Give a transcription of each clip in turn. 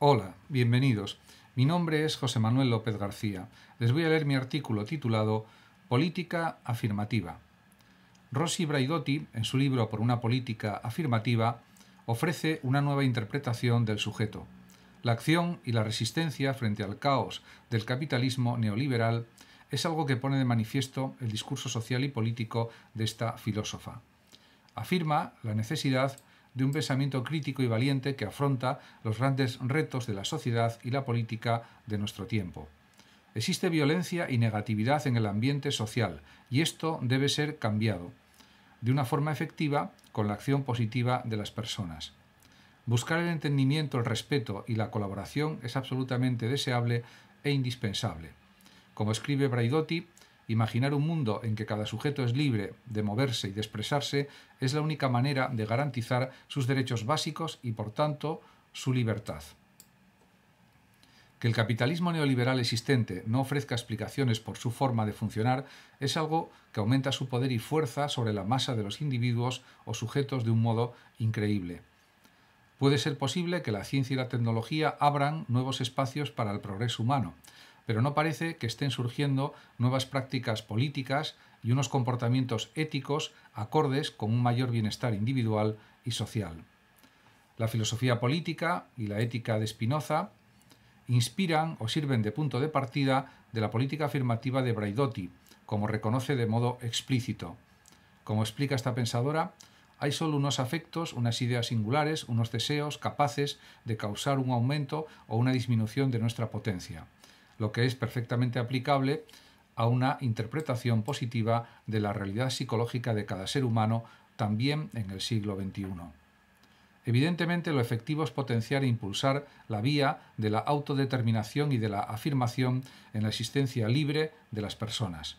Hola, bienvenidos. Mi nombre es José Manuel López García. Les voy a leer mi artículo titulado Política afirmativa. Rossi Braidotti, en su libro Por una política afirmativa, ofrece una nueva interpretación del sujeto. La acción y la resistencia frente al caos del capitalismo neoliberal es algo que pone de manifiesto el discurso social y político de esta filósofa. Afirma la necesidad de un pensamiento crítico y valiente que afronta los grandes retos de la sociedad y la política de nuestro tiempo. Existe violencia y negatividad en el ambiente social y esto debe ser cambiado de una forma efectiva con la acción positiva de las personas. Buscar el entendimiento, el respeto y la colaboración es absolutamente deseable e indispensable. Como escribe Braidotti, Imaginar un mundo en que cada sujeto es libre de moverse y de expresarse es la única manera de garantizar sus derechos básicos y, por tanto, su libertad. Que el capitalismo neoliberal existente no ofrezca explicaciones por su forma de funcionar es algo que aumenta su poder y fuerza sobre la masa de los individuos o sujetos de un modo increíble. Puede ser posible que la ciencia y la tecnología abran nuevos espacios para el progreso humano, pero no parece que estén surgiendo nuevas prácticas políticas y unos comportamientos éticos acordes con un mayor bienestar individual y social. La filosofía política y la ética de Spinoza inspiran o sirven de punto de partida de la política afirmativa de Braidotti, como reconoce de modo explícito. Como explica esta pensadora, hay solo unos afectos, unas ideas singulares, unos deseos capaces de causar un aumento o una disminución de nuestra potencia lo que es perfectamente aplicable a una interpretación positiva de la realidad psicológica de cada ser humano también en el siglo XXI. Evidentemente lo efectivo es potenciar e impulsar la vía de la autodeterminación y de la afirmación en la existencia libre de las personas,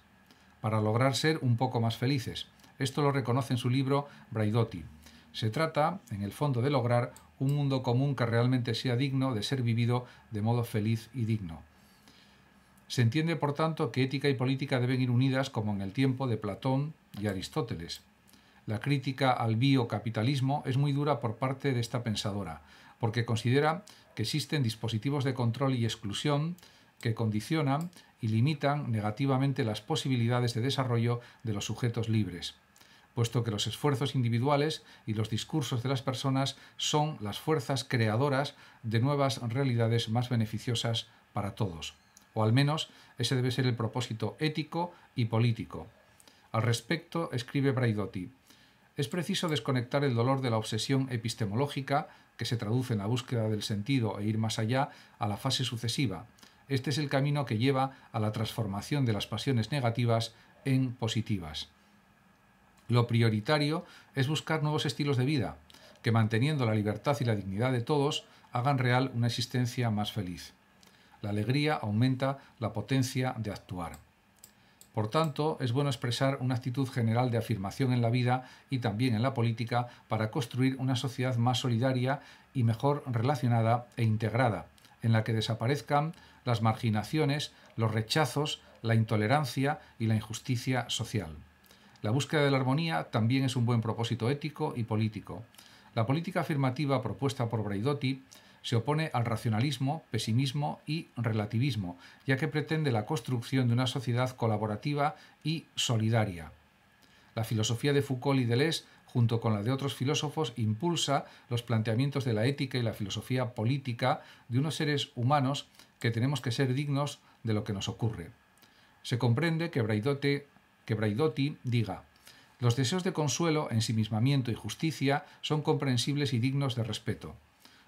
para lograr ser un poco más felices. Esto lo reconoce en su libro Braidotti. Se trata, en el fondo, de lograr un mundo común que realmente sea digno de ser vivido de modo feliz y digno. Se entiende, por tanto, que ética y política deben ir unidas como en el tiempo de Platón y Aristóteles. La crítica al biocapitalismo es muy dura por parte de esta pensadora, porque considera que existen dispositivos de control y exclusión que condicionan y limitan negativamente las posibilidades de desarrollo de los sujetos libres, puesto que los esfuerzos individuales y los discursos de las personas son las fuerzas creadoras de nuevas realidades más beneficiosas para todos o al menos ese debe ser el propósito ético y político. Al respecto, escribe Braidotti, es preciso desconectar el dolor de la obsesión epistemológica, que se traduce en la búsqueda del sentido e ir más allá, a la fase sucesiva. Este es el camino que lleva a la transformación de las pasiones negativas en positivas. Lo prioritario es buscar nuevos estilos de vida, que manteniendo la libertad y la dignidad de todos, hagan real una existencia más feliz. La alegría aumenta la potencia de actuar. Por tanto, es bueno expresar una actitud general de afirmación en la vida y también en la política para construir una sociedad más solidaria y mejor relacionada e integrada, en la que desaparezcan las marginaciones, los rechazos, la intolerancia y la injusticia social. La búsqueda de la armonía también es un buen propósito ético y político. La política afirmativa propuesta por Braidotti se opone al racionalismo, pesimismo y relativismo, ya que pretende la construcción de una sociedad colaborativa y solidaria. La filosofía de Foucault y Deleuze, junto con la de otros filósofos, impulsa los planteamientos de la ética y la filosofía política de unos seres humanos que tenemos que ser dignos de lo que nos ocurre. Se comprende que Braidotti, que diga, los deseos de consuelo, ensimismamiento y justicia son comprensibles y dignos de respeto.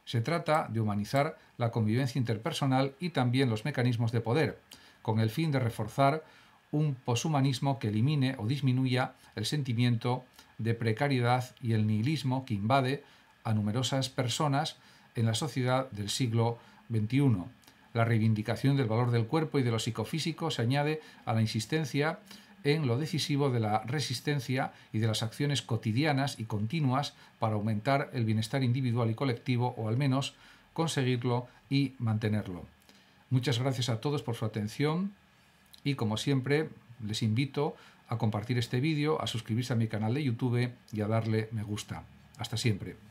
Se trata de humanizar la convivencia interpersonal y también los mecanismos de poder, con el fin de reforzar un poshumanismo que elimine o disminuya el sentimiento de precariedad y el nihilismo que invade a numerosas personas en la sociedad del siglo XXI. La reivindicación del valor del cuerpo y de lo psicofísico se añade a la insistencia en lo decisivo de la resistencia y de las acciones cotidianas y continuas para aumentar el bienestar individual y colectivo o al menos conseguirlo y mantenerlo. Muchas gracias a todos por su atención y como siempre les invito a compartir este vídeo, a suscribirse a mi canal de YouTube y a darle me gusta. Hasta siempre.